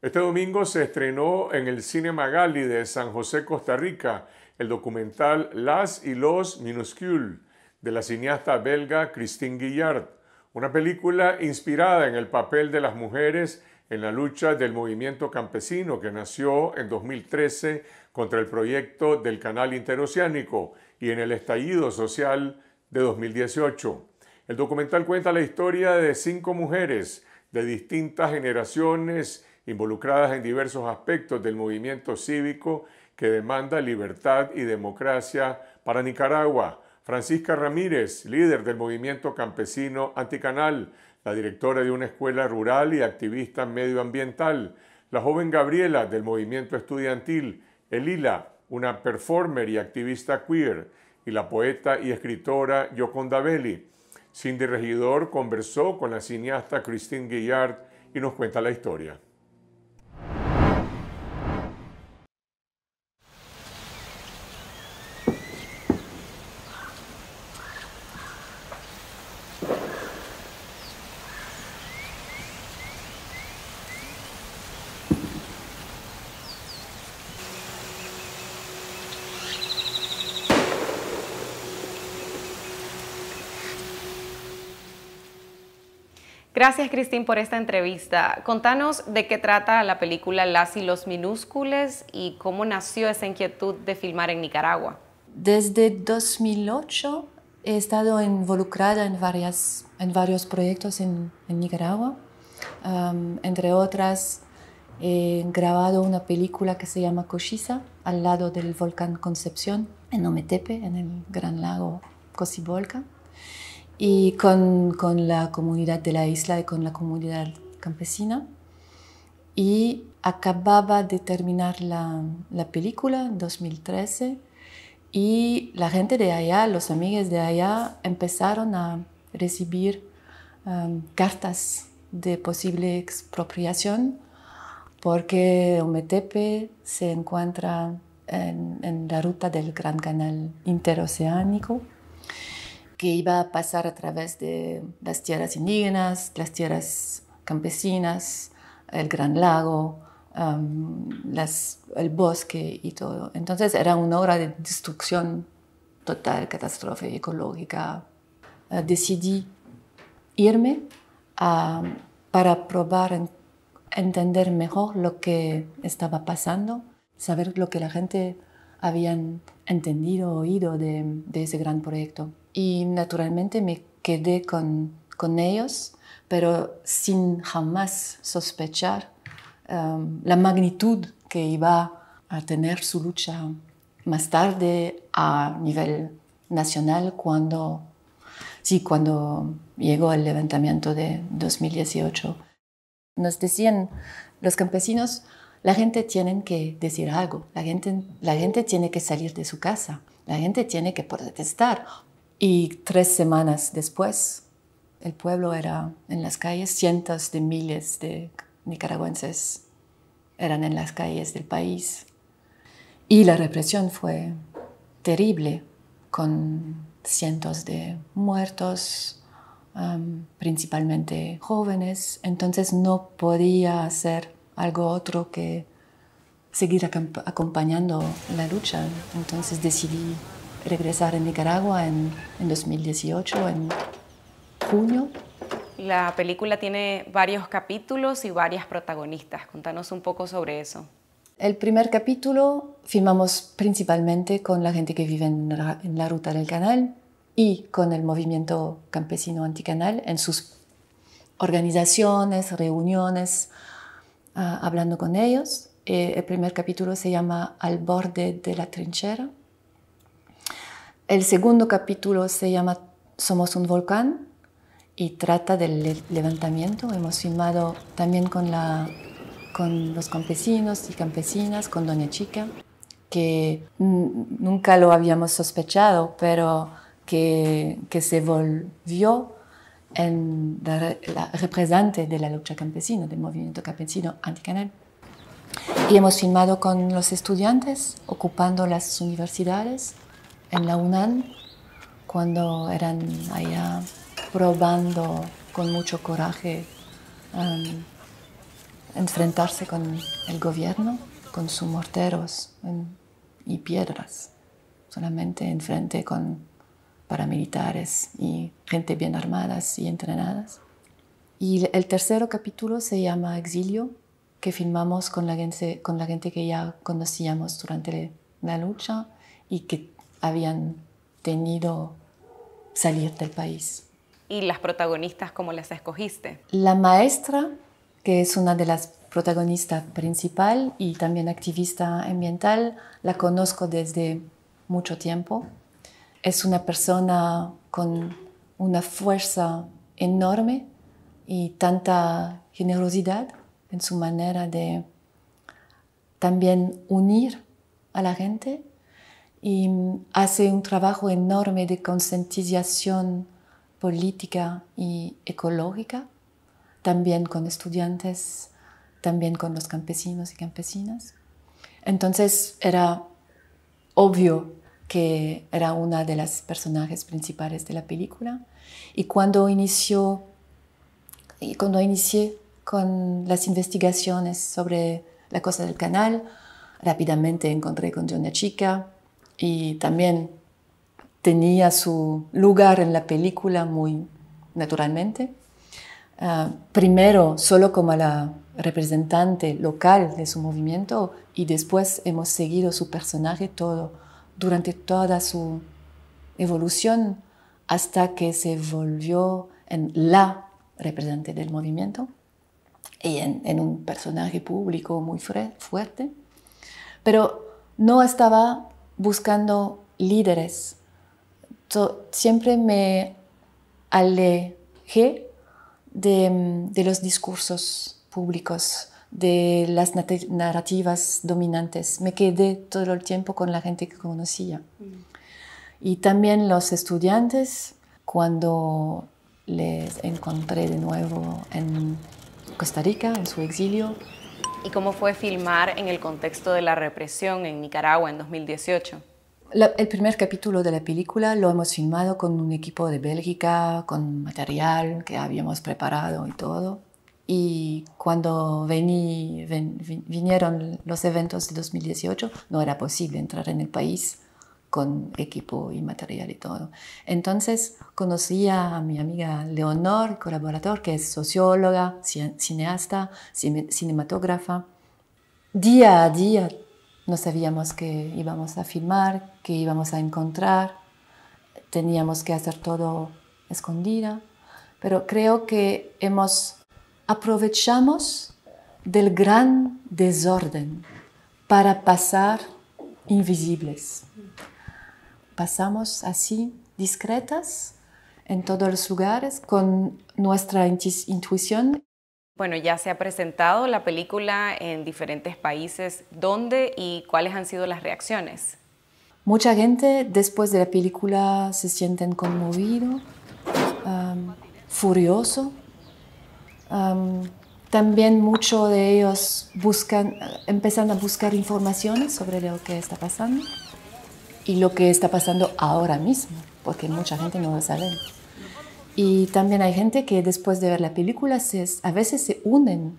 Este domingo se estrenó en el Cine Gali de San José, Costa Rica, el documental Las y los Minuscule de la cineasta belga Christine Guillard, una película inspirada en el papel de las mujeres en la lucha del movimiento campesino que nació en 2013 contra el proyecto del Canal Interoceánico y en el estallido social de 2018. El documental cuenta la historia de cinco mujeres de distintas generaciones involucradas en diversos aspectos del movimiento cívico que demanda libertad y democracia para Nicaragua. Francisca Ramírez, líder del movimiento campesino anticanal, la directora de una escuela rural y activista medioambiental, la joven Gabriela del movimiento estudiantil, Elila, una performer y activista queer, y la poeta y escritora Yoconda Belli, Cindy Regidor conversó con la cineasta Christine Guillard y nos cuenta la historia. Gracias, Cristín, por esta entrevista. Contanos de qué trata la película Las y los minúscules y cómo nació esa inquietud de filmar en Nicaragua. Desde 2008 he estado involucrada en, varios proyectos en, Nicaragua. entre otras, he grabado una película que se llama Cochisa, al lado del volcán Concepción, en Ometepe, en el gran lago Cocibolca y con, con, la comunidad de la isla y con la comunidad campesina. Y acababa de terminar la, la película en 2013 y la gente de allá, los amigos de allá, empezaron a recibir um, cartas de posible expropiación porque Ometepe se encuentra en, en la ruta del Gran Canal Interoceánico que iba a pasar a través de las tierras indígenas, las tierras campesinas, el Gran Lago, el bosque y todo. Entonces era una obra de destrucción total, catástrofe ecológica. Eh, decidí irme para probar, entender mejor lo que estaba pasando, saber lo que la gente habían entendido, oído de ese gran proyecto y naturalmente me quedé con, con ellos, pero sin jamás sospechar um, la magnitud que iba a tener su lucha más tarde a nivel nacional cuando, sí, cuando llegó el levantamiento de 2018. Nos decían los campesinos, la gente tiene que decir algo, la gente, la gente tiene que salir de su casa, la gente tiene que protestar y tres semanas después, el pueblo era en las calles, cientos de miles de nicaragüenses eran en las calles del país. Y la represión fue terrible, con cientos de muertos, principalmente jóvenes. Entonces no podía hacer algo otro que seguir acompañando la lucha. Entonces decidí regresar a Nicaragua en, en 2018, en junio. La película tiene varios capítulos y varias protagonistas. Contanos un poco sobre eso. El primer capítulo filmamos principalmente con la gente que vive en la, ruta del canal y con el movimiento campesino anticanal en sus organizaciones, reuniones, ah, hablando con ellos. Eh, el primer capítulo se llama Al borde de la trinchera el segundo capítulo se llama Somos un volcán y trata del levantamiento. Hemos filmado también con, con los campesinos y campesinas, con Doña Chica, que nunca lo habíamos sospechado, pero que, se volvió en representante de la lucha campesina, del movimiento campesino anticanal. Y hemos filmado con los estudiantes ocupando las universidades en la UNAM cuando eran allá probando con mucho coraje um, enfrentarse con el gobierno, con sus morteros y piedras, solamente enfrente con paramilitares y gente bien armadas y entrenadas. Y el tercer capítulo se llama Exilio, que filmamos con la gente, con la gente que ya conocíamos durante la lucha y que habían tenido salir del país. ¿Y las protagonistas cómo las escogiste? La maestra, que es una de las protagonistas principal y también activista ambiental, la conozco desde mucho tiempo. Es una persona con una fuerza enorme y tanta generosidad en su manera de también unir a la gente y hace un trabajo enorme de concientización política y ecológica, también con estudiantes, también con los campesinos y campesinas. Entonces era obvio que era una de las personajes principales de la película. Y cuando inició, y cuando inicié con las investigaciones sobre la cosa del canal, rápidamente encontré con una chica y también tenía su lugar en la película muy naturalmente. Ah, primero solo como la representante local de su movimiento y después hemos seguido su personaje todo durante toda su evolución hasta que se volvió en la representante del movimiento y en un personaje público muy fuerte. Pero no estaba buscando líderes. siempre me alejé de, mm, de, los discursos públicos, de las narrativas dominantes. Me quedé todo el tiempo con la gente que conocía. Mm. Y también los estudiantes, cuando les encontré de nuevo en Costa Rica, en su exilio, ¿Y cómo fue filmar en el contexto de la represión en Nicaragua en 2018? el primer capítulo de la película lo hemos filmado con un equipo de Bélgica, con material que habíamos preparado y todo. Y cuando vinieron los eventos de 2018, no era posible entrar en el país con equipo y material y todo. Entonces conocí a mi amiga Leonor, colaborador, que es socióloga, cineasta, cinematógrafa. Día a día no sabíamos qué íbamos a filmar, qué íbamos a encontrar, teníamos que hacer todo escondida, pero creo que hemos aprovechamos del gran desorden para pasar invisibles pasamos así discretas en todos los lugares con nuestra intuición. Bueno, ya se ha presentado la película en diferentes países. ¿Dónde y cuáles han sido las reacciones? Mucha gente después de la película se sienten conmovido, furioso. también muchos de ellos buscan, empiezan a buscar informaciones sobre lo que está pasando y lo que está pasando ahora mismo, porque mucha gente no lo sabe. Y también hay gente que después de ver la película a veces se unen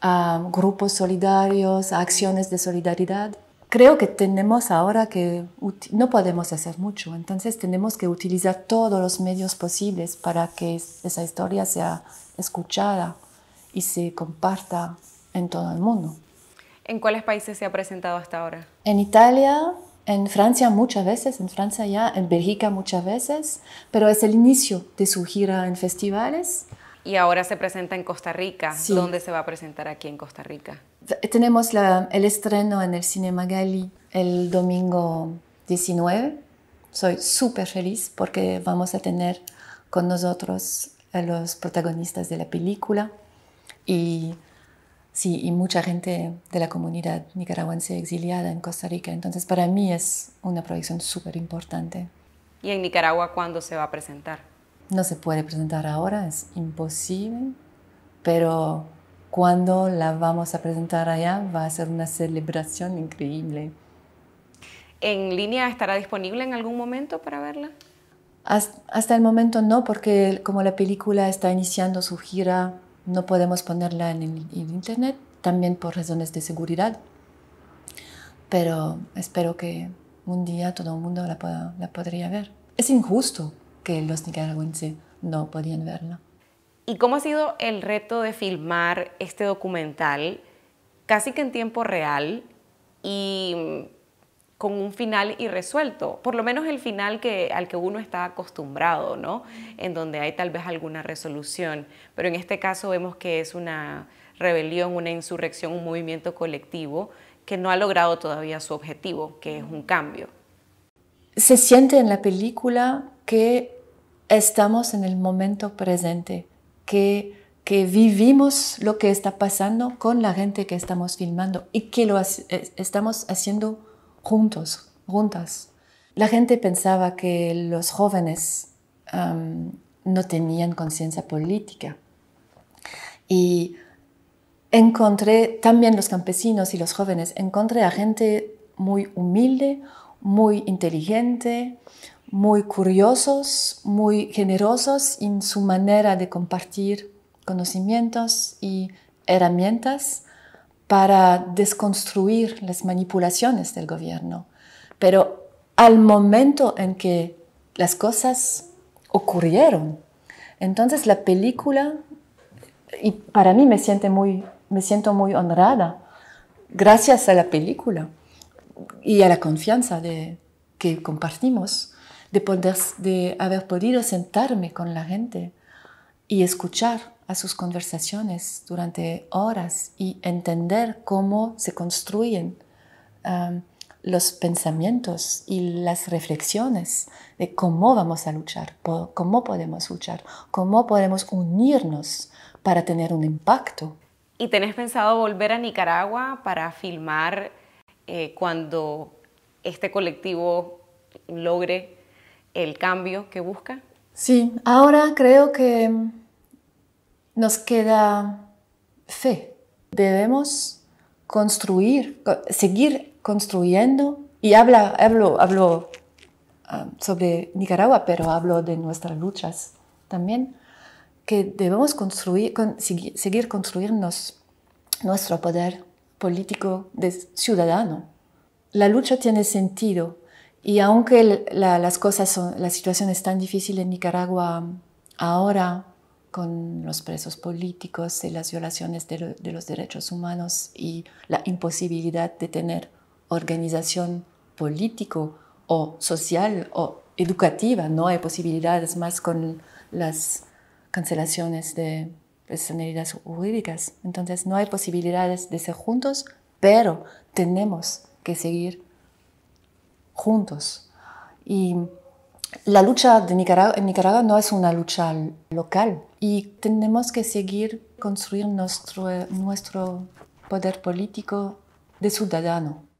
a grupos solidarios, a acciones de solidaridad. Creo que tenemos ahora que no podemos hacer mucho, entonces tenemos que utilizar todos los medios posibles para que esa historia sea escuchada y se comparta en todo el mundo. ¿En cuáles países se ha presentado hasta ahora? En Italia, en Francia muchas veces, en Francia ya, en Bélgica muchas veces, pero es el inicio de su gira en festivales. Y ahora se presenta en Costa Rica. ¿Dónde se va a presentar aquí en Costa Rica? Tenemos el estreno en el Cine Gali el domingo 19. Soy súper feliz porque vamos a tener con nosotros a los protagonistas de la película y Sí, y mucha gente de la comunidad nicaragüense exiliada en Costa Rica. Entonces, para mí es una proyección súper importante. ¿Y en Nicaragua cuándo se va a presentar? No se puede presentar ahora, es imposible, pero cuando la vamos a presentar allá va a ser una celebración increíble. ¿En línea estará disponible en algún momento para verla? Hasta, el momento no, porque como la película está iniciando su gira no podemos ponerla en, internet, también por razones de seguridad. Pero espero que un día todo el mundo la, pueda, podría ver. Es injusto que los nicaragüenses no podían verla. ¿Y cómo ha sido el reto de filmar este documental casi que en tiempo real y con un final irresuelto, por lo menos el final que, al que uno está acostumbrado, ¿no? En donde hay tal vez alguna resolución, pero en este caso vemos que es una rebelión, una insurrección, un movimiento colectivo que no ha logrado todavía su objetivo, que es un cambio. Se siente en la película que estamos en el momento presente, que, que vivimos lo que está pasando con la gente que estamos filmando y que lo estamos haciendo juntos, juntas. La gente pensaba que los jóvenes no tenían conciencia política. Y encontré también los campesinos y los jóvenes, encontré a gente muy humilde, muy inteligente, muy curiosos, muy generosos en su manera de compartir conocimientos y herramientas para desconstruir las manipulaciones del gobierno. Pero al momento en que las cosas ocurrieron, entonces la película, y para mí me, siente muy, me siento muy honrada, gracias a la película y a la confianza de, que compartimos, de, poder, de haber podido sentarme con la gente y escuchar a sus conversaciones durante horas y entender cómo se construyen um, los pensamientos y las reflexiones de cómo vamos a luchar, cómo podemos luchar, cómo podemos unirnos para tener un impacto. ¿Y tenés pensado volver a Nicaragua para filmar eh, cuando este colectivo logre el cambio que busca? Sí, ahora creo que nos queda fe. Debemos construir, seguir construyendo, y hablo, hablo ah, sobre Nicaragua, pero hablo de nuestras luchas también, que debemos construir, seguir construirnos nuestro poder político de ciudadano. La lucha tiene sentido y aunque las cosas son, la situación es tan difícil en Nicaragua ahora, con los presos políticos y las violaciones de, los derechos humanos y la imposibilidad de tener organización político o social o educativa. No hay posibilidades más con las cancelaciones de personalidades jurídicas. Entonces no hay posibilidades de ser juntos, pero tenemos que seguir juntos. Y la lucha de en Nicaragua no es una lucha local y tenemos que seguir construir nuestro, nuestro poder político de ciudadano.